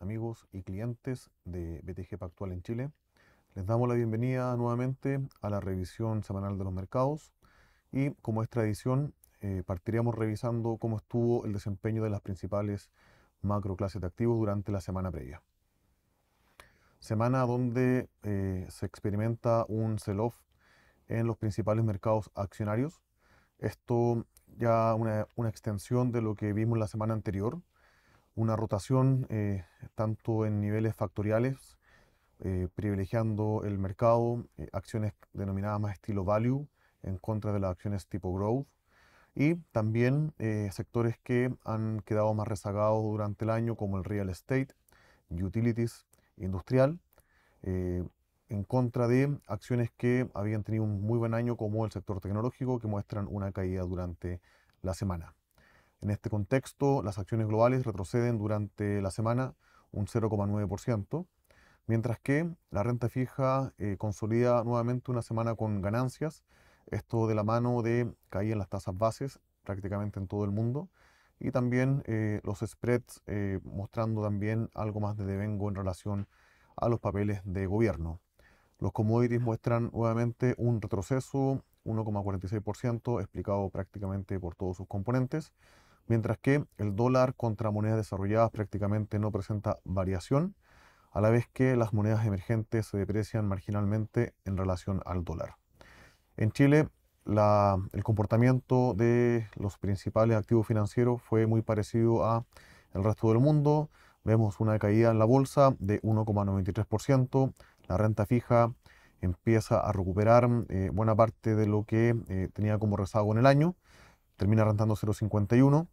amigos y clientes de BTG Pactual en Chile. Les damos la bienvenida nuevamente a la revisión semanal de los mercados y como es tradición eh, partiríamos revisando cómo estuvo el desempeño de las principales macro clases de activos durante la semana previa. Semana donde eh, se experimenta un sell-off en los principales mercados accionarios. Esto ya una, una extensión de lo que vimos la semana anterior, una rotación eh, tanto en niveles factoriales, eh, privilegiando el mercado, eh, acciones denominadas más estilo value en contra de las acciones tipo growth y también sectores que han quedado más rezagados durante el año como el real estate, utilities, industrial, en contra de acciones que habían tenido un muy buen año como el sector tecnológico que muestran una caída durante la semana. En este contexto, las acciones globales retroceden durante la semana un 0,9%, mientras que la renta fija eh, consolida nuevamente una semana con ganancias, esto de la mano de caída en las tasas bases prácticamente en todo el mundo, y también eh, los spreads eh, mostrando también algo más de devengo en relación a los papeles de gobierno. Los commodities muestran nuevamente un retroceso, 1,46%, explicado prácticamente por todos sus componentes mientras que el dólar contra monedas desarrolladas prácticamente no presenta variación, a la vez que las monedas emergentes se deprecian marginalmente en relación al dólar. En Chile, el comportamiento de los principales activos financieros fue muy parecido a el resto del mundo. Vemos una caída en la bolsa de 1,93%. La renta fija empieza a recuperar eh, buena parte de lo que eh, tenía como rezago en el año. Termina rentando 0,51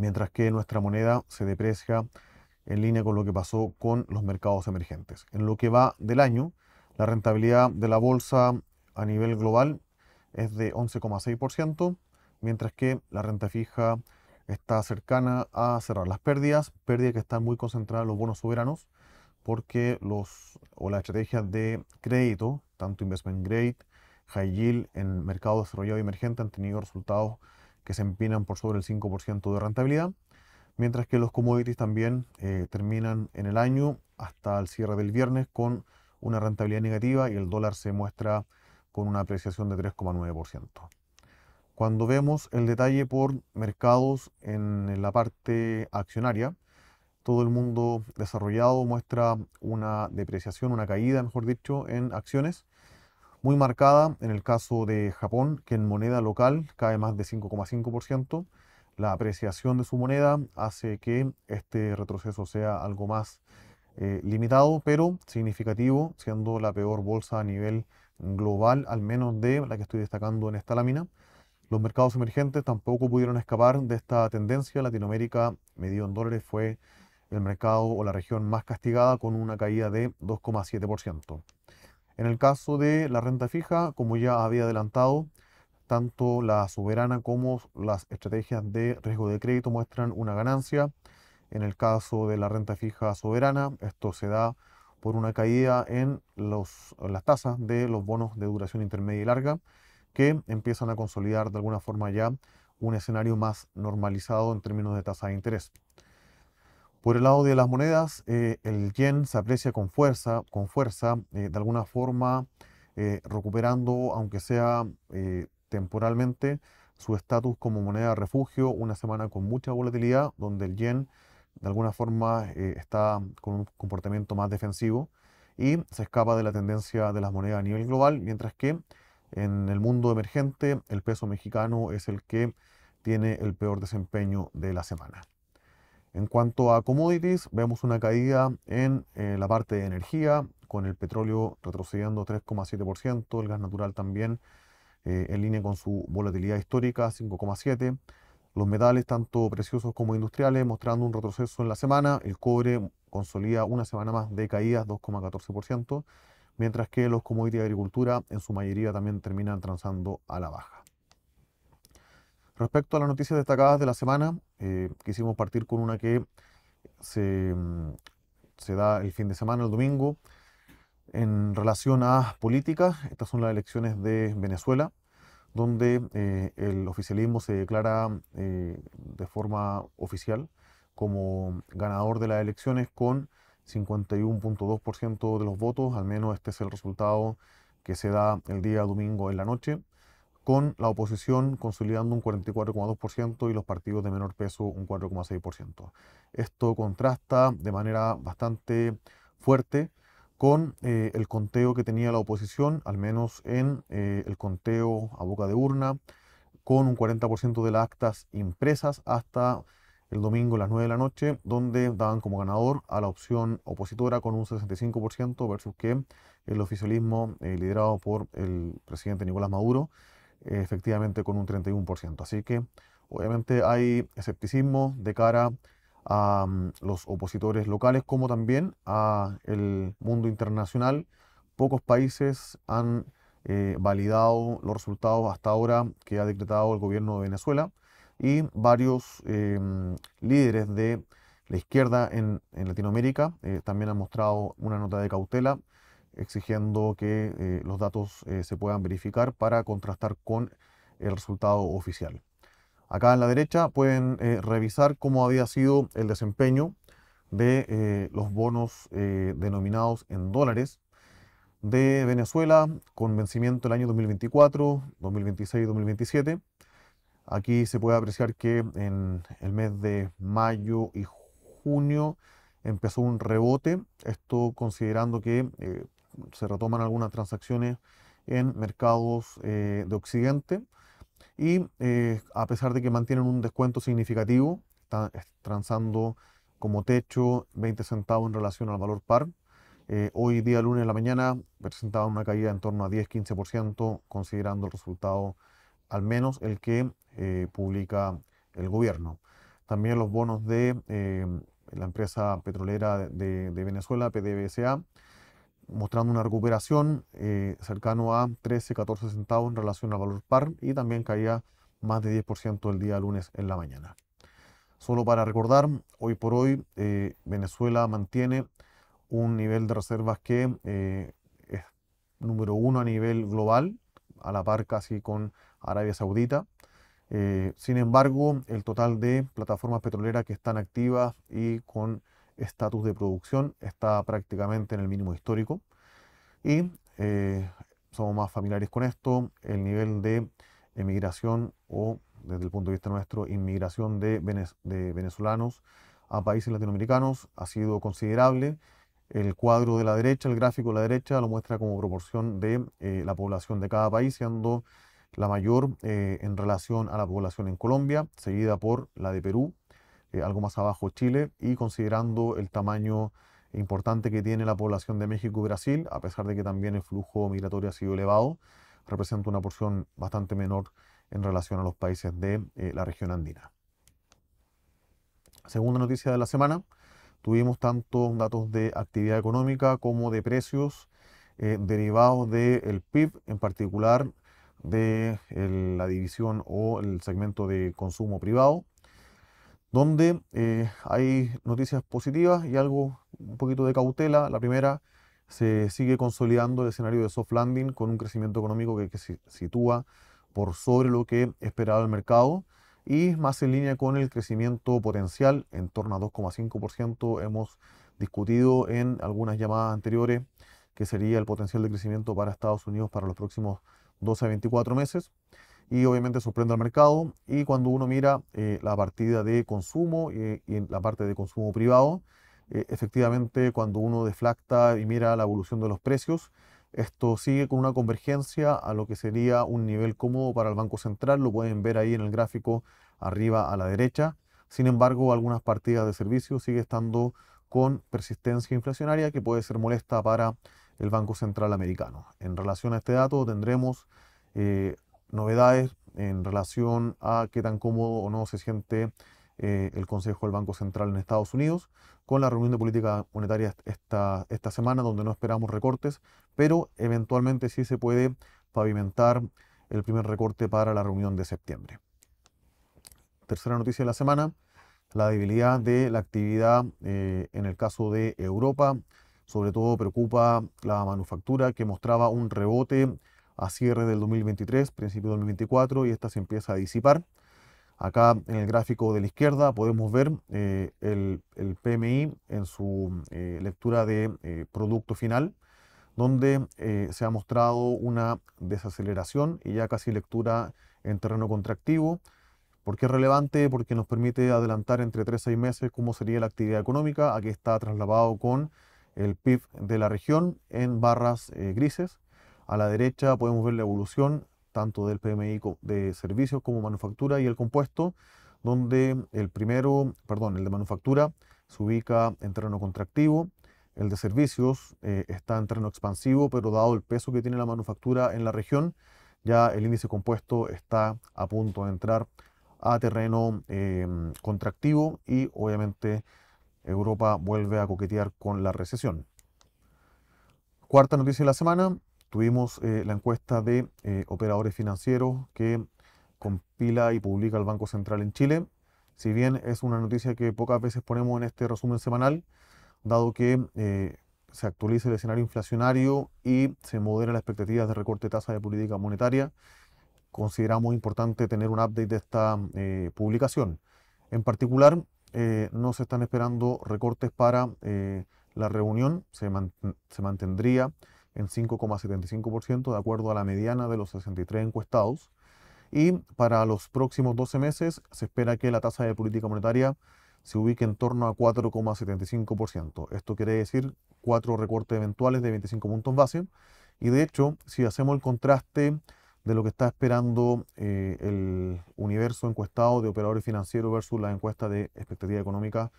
mientras que nuestra moneda se deprecia en línea con lo que pasó con los mercados emergentes. En lo que va del año, la rentabilidad de la bolsa a nivel global es de 11,6%, mientras que la renta fija está cercana a cerrar las pérdidas, pérdidas que están muy concentradas en los bonos soberanos, porque los o las estrategias de crédito, tanto investment grade, high yield en mercado desarrollado y emergente han tenido resultados que se empinan por sobre el 5% de rentabilidad, mientras que los commodities también eh, terminan en el año hasta el cierre del viernes con una rentabilidad negativa y el dólar se muestra con una apreciación de 3,9%. Cuando vemos el detalle por mercados en la parte accionaria, todo el mundo desarrollado muestra una depreciación, una caída, mejor dicho, en acciones, muy marcada en el caso de Japón, que en moneda local cae más de 5,5%. La apreciación de su moneda hace que este retroceso sea algo más eh, limitado, pero significativo, siendo la peor bolsa a nivel global, al menos de la que estoy destacando en esta lámina. Los mercados emergentes tampoco pudieron escapar de esta tendencia. Latinoamérica, medido en dólares, fue el mercado o la región más castigada con una caída de 2,7%. En el caso de la renta fija, como ya había adelantado, tanto la soberana como las estrategias de riesgo de crédito muestran una ganancia. En el caso de la renta fija soberana, esto se da por una caída en las tasas de los bonos de duración intermedia y larga, que empiezan a consolidar de alguna forma ya un escenario más normalizado en términos de tasa de interés. Por el lado de las monedas, eh, el yen se aprecia con fuerza, con fuerza eh, de alguna forma eh, recuperando, aunque sea temporalmente, su estatus como moneda de refugio, una semana con mucha volatilidad, donde el yen de alguna forma está con un comportamiento más defensivo y se escapa de la tendencia de las monedas a nivel global, mientras que en el mundo emergente el peso mexicano es el que tiene el peor desempeño de la semana. En cuanto a commodities, vemos una caída en eh, la parte de energía, con el petróleo retrocediendo 3,7%, el gas natural también eh, en línea con su volatilidad histórica, 5,7%. Los metales, tanto preciosos como industriales, mostrando un retroceso en la semana. El cobre consolida una semana más de caídas, 2,14%, mientras que los commodities de agricultura en su mayoría también terminan transando a la baja. Respecto a las noticias destacadas de la semana, eh, quisimos partir con una que mm, se, da el fin de semana, el domingo, en relación a políticas. Estas son las elecciones de Venezuela, donde eh, el oficialismo se declara eh, de forma oficial como ganador de las elecciones con 51.2% de los votos, al menos este es el resultado que se da el día domingo en la noche con la oposición consolidando un 44,2% y los partidos de menor peso un 4,6%. Esto contrasta de manera bastante fuerte con eh, el conteo que tenía la oposición, al menos en eh, el conteo a boca de urna, con un 40% de las actas impresas hasta el domingo a las 9 de la noche, donde daban como ganador a la opción opositora con un 65% versus que el oficialismo eh, liderado por el presidente Nicolás Maduro efectivamente con un 31%. Así que obviamente hay escepticismo de cara a mm, los opositores locales como también a el mundo internacional. Pocos países han eh, validado los resultados hasta ahora que ha decretado el gobierno de Venezuela y varios eh, líderes de la izquierda en, en Latinoamérica eh, también han mostrado una nota de cautela exigiendo que eh, los datos eh, se puedan verificar para contrastar con el resultado oficial. Acá en la derecha pueden eh, revisar cómo había sido el desempeño de los bonos denominados en dólares de Venezuela con vencimiento el año 2024, 2026 y 2027. Aquí se puede apreciar que en el mes de mayo y junio empezó un rebote, esto considerando que se retoman algunas transacciones en mercados eh, de Occidente y eh, a pesar de que mantienen un descuento significativo, están transando como techo 20 centavos en relación al valor par. Eh, hoy día, lunes de la mañana, presentaban una caída en torno a 10-15%, considerando el resultado, al menos el que publica el gobierno. También los bonos de la empresa petrolera de, de Venezuela, PDVSA, mostrando una recuperación eh, cercano a 13, 14 centavos en relación al valor par y también caía más de 10% el día lunes en la mañana. Solo para recordar, hoy por hoy eh, Venezuela mantiene un nivel de reservas que eh, es número uno a nivel global, a la par casi con Arabia Saudita. sin embargo, el total de plataformas petroleras que están activas y con estatus de producción está prácticamente en el mínimo histórico y eh, somos más familiares con esto, el nivel de emigración o desde el punto de vista nuestro, inmigración de, de venezolanos a países latinoamericanos ha sido considerable. El cuadro de la derecha, el gráfico de la derecha, lo muestra como proporción de eh, la población de cada país, siendo la mayor eh, en relación a la población en Colombia, seguida por la de Perú, eh, algo más abajo Chile, y considerando el tamaño importante que tiene la población de México y Brasil, a pesar de que también el flujo migratorio ha sido elevado, representa una porción bastante menor en relación a los países de eh, la región andina. Segunda noticia de la semana, tuvimos tanto datos de actividad económica como de precios eh, derivados del PIB, en particular de la división o el segmento de consumo privado donde eh, hay noticias positivas y algo un poquito de cautela. La primera, se sigue consolidando el escenario de soft landing con un crecimiento económico que, que se sitúa por sobre lo que esperaba el mercado y más en línea con el crecimiento potencial en torno a 2,5%. Hemos discutido en algunas llamadas anteriores que sería el potencial de crecimiento para Estados Unidos para los próximos 12 a 24 meses y obviamente sorprende al mercado. Y cuando uno mira eh, la partida de consumo eh, y en la parte de consumo privado, eh, efectivamente cuando uno deflacta y mira la evolución de los precios, esto sigue con una convergencia a lo que sería un nivel cómodo para el Banco Central, lo pueden ver ahí en el gráfico arriba a la derecha. Sin embargo, algunas partidas de servicios sigue estando con persistencia inflacionaria que puede ser molesta para el Banco Central americano. En relación a este dato tendremos novedades en relación a qué tan cómodo o no se siente eh, el Consejo del Banco Central en Estados Unidos, con la reunión de política monetaria esta, esta semana, donde no esperamos recortes, pero eventualmente sí se puede pavimentar el primer recorte para la reunión de septiembre. Tercera noticia de la semana, la debilidad de la actividad eh, en el caso de Europa. Sobre todo preocupa la manufactura que mostraba un rebote a cierre del 2023, principio del 2024, y esta se empieza a disipar. Acá en el gráfico de la izquierda podemos ver eh, el, PMI en su eh, lectura de eh, producto final, donde se ha mostrado una desaceleración y ya casi lectura en terreno contractivo. ¿Por qué es relevante? Porque nos permite adelantar entre 3 y 6 meses cómo sería la actividad económica. Aquí está trasladado con el PIB de la región en barras grises a la derecha podemos ver la evolución tanto del PMI de servicios como manufactura y el compuesto, donde el primero, perdón, el de manufactura se ubica en terreno contractivo, el de servicios eh, está en terreno expansivo, pero dado el peso que tiene la manufactura en la región, ya el índice compuesto está a punto de entrar a terreno em, contractivo y obviamente Europa vuelve a coquetear con la recesión. Cuarta noticia de la semana, Tuvimos eh, la encuesta de eh, operadores financieros que compila y publica el Banco Central en Chile. Si bien es una noticia que pocas veces ponemos en este resumen semanal, dado que eh, se actualiza el escenario inflacionario y se modera las expectativas de recorte de tasa de política monetaria, consideramos importante tener un update de esta publicación. En particular, no se están esperando recortes para la reunión, se mantendría en 5,75% de acuerdo a la mediana de los 63 encuestados. Y para los próximos 12 meses se espera que la tasa de política monetaria se ubique en torno a 4,75%. Esto quiere decir cuatro recortes eventuales de 25 puntos base. Y de hecho, si hacemos el contraste de lo que está esperando eh, el universo encuestado de operadores financieros versus la encuesta de expectativa económica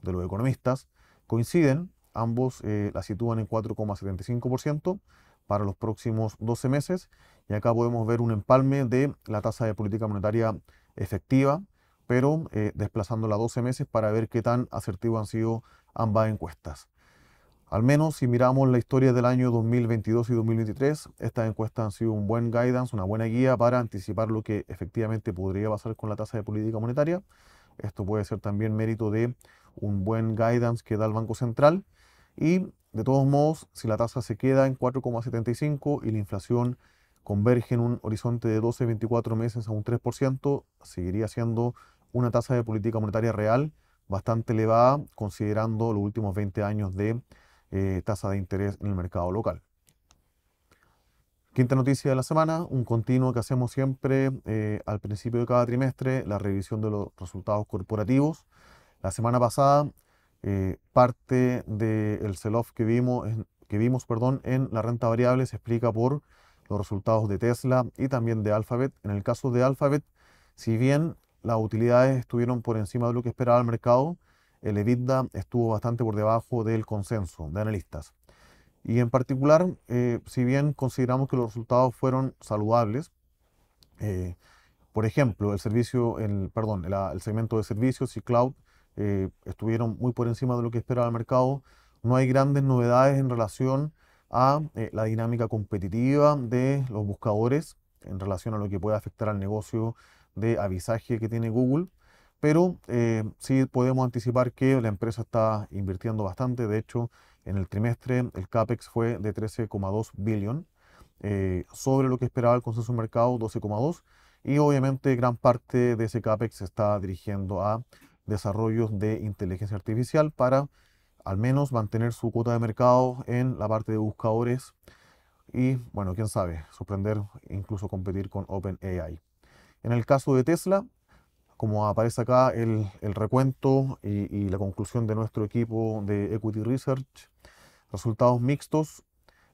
de los economistas, coinciden ambos eh, la sitúan en 4,75% para los próximos 12 meses. Y acá podemos ver un empalme de la tasa de política monetaria efectiva, pero eh, desplazándola 12 meses para ver qué tan asertivo han sido ambas encuestas. Al menos si miramos la historia del año 2022 y 2023, estas encuestas han sido un buen guidance, una buena guía para anticipar lo que efectivamente podría pasar con la tasa de política monetaria. Esto puede ser también mérito de un buen guidance que da el Banco Central y de todos modos, si la tasa se queda en 4,75 y la inflación converge en un horizonte de 12-24 meses a un 3%, seguiría siendo una tasa de política monetaria real bastante elevada considerando los últimos 20 años de eh, tasa de interés en el mercado local. Quinta noticia de la semana, un continuo que hacemos siempre eh, al principio de cada trimestre, la revisión de los resultados corporativos. La semana pasada eh, parte del de sell-off que vimos, que vimos perdón, en la renta variable se explica por los resultados de Tesla y también de Alphabet. En el caso de Alphabet, si bien las utilidades estuvieron por encima de lo que esperaba el mercado, el EBITDA estuvo bastante por debajo del consenso de analistas. Y en particular, eh, si bien consideramos que los resultados fueron saludables, eh, por ejemplo, el servicio, el, perdón, el segmento de servicios y cloud eh, estuvieron muy por encima de lo que esperaba el mercado. No hay grandes novedades en relación a eh, la dinámica competitiva de los buscadores en relación a lo que pueda afectar al negocio de avisaje que tiene Google. Pero eh, sí podemos anticipar que la empresa está invirtiendo bastante. De hecho, en el trimestre el CAPEX fue de 13,2 billón, sobre lo que esperaba el consenso de mercado, 12,2. Y obviamente gran parte de ese CAPEX se está dirigiendo a desarrollos de inteligencia artificial para al menos mantener su cuota de mercado en la parte de buscadores y, bueno, quién sabe, sorprender, incluso competir con OpenAI. En el caso de Tesla, como aparece acá el, recuento y, la conclusión de nuestro equipo de Equity Research, resultados mixtos.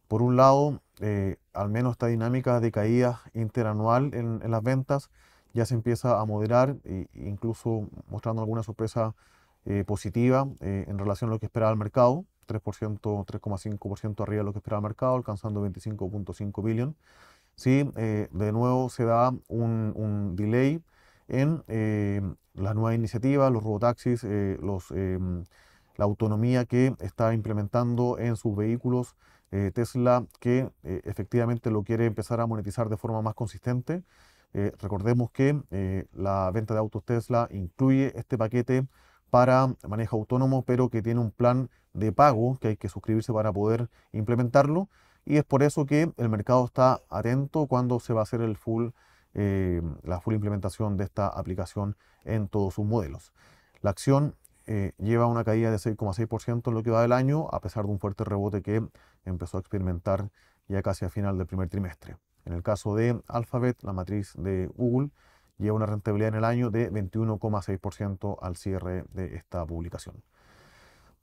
Por un lado, eh, al menos esta dinámica de caída interanual en las ventas ya se empieza a moderar, e incluso mostrando alguna sorpresa eh, positiva eh, en relación a lo que esperaba el mercado, 3%, 3,5% arriba de lo que esperaba el mercado, alcanzando 25.5 billion. Sí, de nuevo se da un, un delay en las nuevas iniciativas, los robotaxis, los, la autonomía que está implementando en sus vehículos Tesla, que efectivamente lo quiere empezar a monetizar de forma más consistente. Eh, recordemos que eh, la venta de autos Tesla incluye este paquete para manejo autónomo, pero que tiene un plan de pago que hay que suscribirse para poder implementarlo. Y es por eso que el mercado está atento cuando se va a hacer el full, eh, la full implementación de esta aplicación en todos sus modelos. La acción lleva una caída de 6,6% en lo que va del año, a pesar de un fuerte rebote que empezó a experimentar ya casi a final del primer trimestre. En el caso de Alphabet, la matriz de Google lleva una rentabilidad en el año de 21,6% al cierre de esta publicación.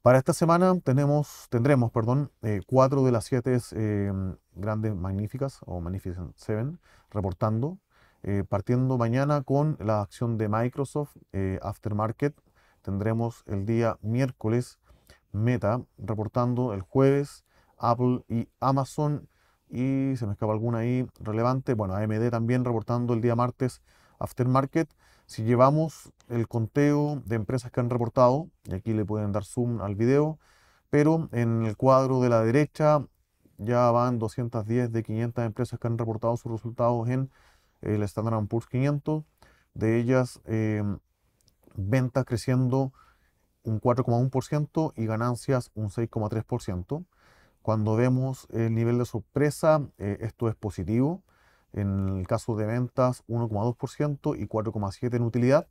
Para esta semana tenemos, tendremos perdón, eh, cuatro de las siete eh, grandes magníficas o Magnificent Seven reportando, eh, partiendo mañana con la acción de Microsoft Aftermarket. Tendremos el día miércoles Meta reportando, el jueves Apple y Amazon y se me escapa alguna ahí relevante. Bueno, AMD también reportando el día martes aftermarket. Si llevamos el conteo de empresas que han reportado, y aquí le pueden dar zoom al video, pero en el cuadro de la derecha ya van 210 de 500 empresas que han reportado sus resultados en el Standard Poor's 500. De ellas, em, ventas creciendo un 4,1% y ganancias un 6,3%. Cuando vemos el nivel de sorpresa, eh, esto es positivo. En el caso de ventas, 1,2% y 4,7% en utilidad.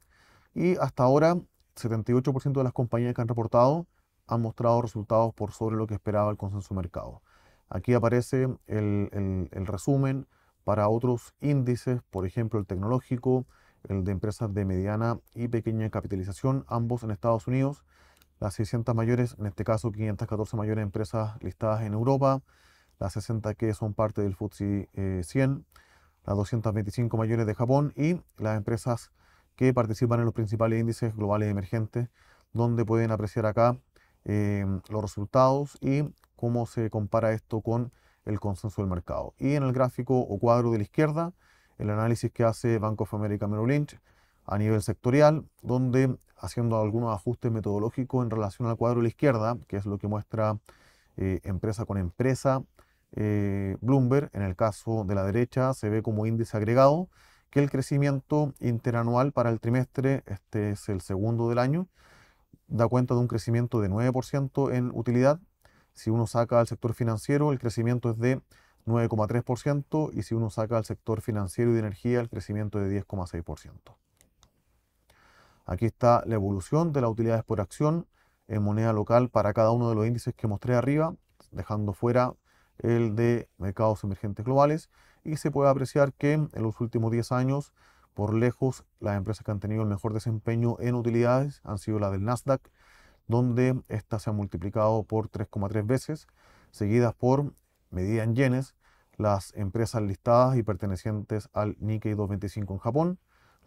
Y hasta ahora, 78% de las compañías que han reportado han mostrado resultados por sobre lo que esperaba el consenso mercado. Aquí aparece el resumen para otros índices, por ejemplo, el tecnológico, el de empresas de mediana y pequeña capitalización, ambos en Estados Unidos las 600 mayores, en este caso 514 mayores empresas listadas en Europa, las 60 que son parte del FTSE 100, eh, las 225 mayores de Japón y las empresas que participan en los principales índices globales emergentes, donde pueden apreciar acá em, los resultados y cómo se compara esto con el consenso del mercado. Y en el gráfico o cuadro de la izquierda, el análisis que hace Bank of America Merrill Lynch a nivel sectorial, donde haciendo algunos ajustes metodológicos en relación al cuadro de la izquierda, que es lo que muestra eh, empresa con empresa eh, Bloomberg, en el caso de la derecha se ve como índice agregado, que el crecimiento interanual para el trimestre, este es el segundo del año, da cuenta de un crecimiento de 9% en utilidad. Si uno saca al sector financiero, el crecimiento es de 9,3% y si uno saca al sector financiero y de energía, el crecimiento es de 10,6%. Aquí está la evolución de las utilidades por acción en moneda local para cada uno de los índices que mostré arriba, dejando fuera el de mercados emergentes globales. Y se puede apreciar que en los últimos 10 años, por lejos, las empresas que han tenido el mejor desempeño en utilidades han sido la del Nasdaq, donde esta se ha multiplicado por 3,3 veces, seguidas por, medida en yenes, las empresas listadas y pertenecientes al Nikkei 225 en Japón,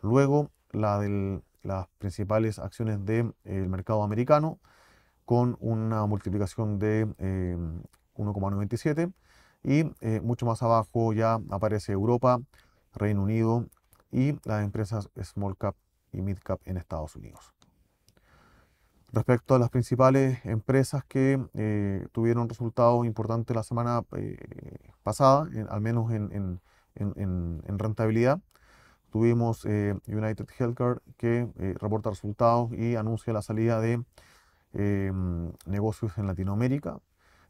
luego la del las principales acciones del eh, mercado americano con una multiplicación de 1,97 eh, y eh, mucho más abajo ya aparece Europa, Reino Unido y las empresas small cap y mid cap en Estados Unidos. Respecto a las principales empresas que tuvieron resultados importantes la semana pasada, al menos en, en, rentabilidad, tuvimos eh, United Healthcare que eh, reporta resultados y anuncia la salida de em, negocios en Latinoamérica.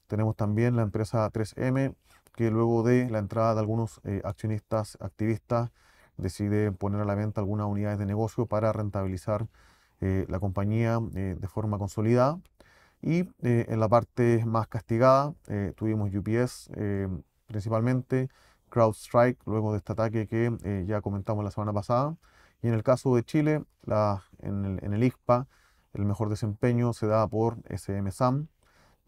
Tenemos también la empresa 3M que luego de la entrada de algunos eh, accionistas activistas decide poner a la venta algunas unidades de negocio para rentabilizar la compañía de forma consolidada. Y en la parte más castigada tuvimos UPS principalmente CrowdStrike, luego de este ataque que eh, ya comentamos la semana pasada. Y en el caso de Chile, en, el, en, el, ISPA, el mejor desempeño se da por SMSAM,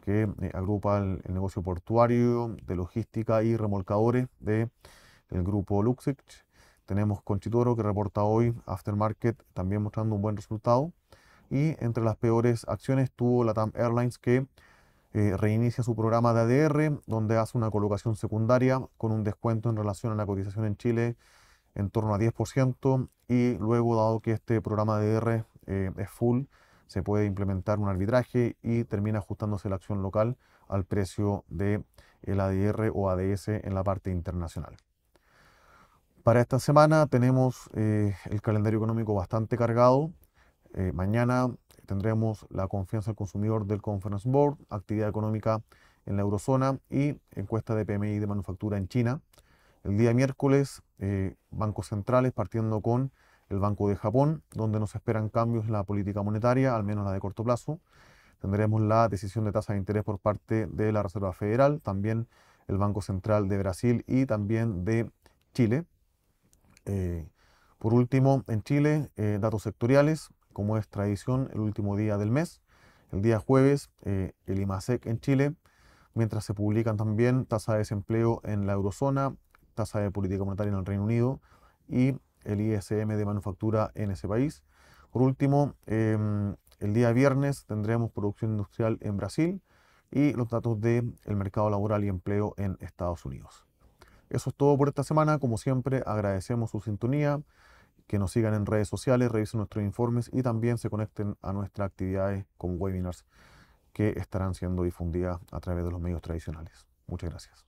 que eh, agrupa el, negocio portuario, de logística y remolcadores del el grupo Luxich. Tenemos Conchitoro, que reporta hoy Aftermarket, también mostrando un buen resultado. Y entre las peores acciones tuvo la TAM Airlines, que eh, reinicia su programa de ADR, donde hace una colocación secundaria con un descuento en relación a la cotización en Chile en torno a 10%, y luego, dado que este programa de ADR eh, es full, se puede implementar un arbitraje y termina ajustándose la acción local al precio de ADR o ADS en la parte internacional. Para esta semana tenemos eh, el calendario económico bastante cargado. mañana tendremos la confianza del consumidor del Conference Board, actividad económica en la eurozona y encuesta de PMI de manufactura en China. El día miércoles, eh, bancos centrales partiendo con el Banco de Japón, donde nos esperan cambios en la política monetaria, al menos la de corto plazo. Tendremos la decisión de tasa de interés por parte de la Reserva Federal, también el Banco Central de Brasil y también de Chile. Eh, por último, en Chile, eh, datos sectoriales, como es tradición, el último día del mes, el día jueves, eh, el IMASEC en Chile, mientras se publican también tasa de desempleo en la eurozona, tasa de política monetaria en el Reino Unido y el ISM de manufactura en ese país. Por último, em, el día viernes tendremos producción industrial en Brasil y los datos del el mercado laboral y empleo en Estados Unidos. Eso es todo por esta semana. Como siempre, agradecemos su sintonía que nos sigan en redes sociales, revisen nuestros informes y también se conecten a nuestras actividades con webinars que estarán siendo difundidas a través de los medios tradicionales. Muchas gracias.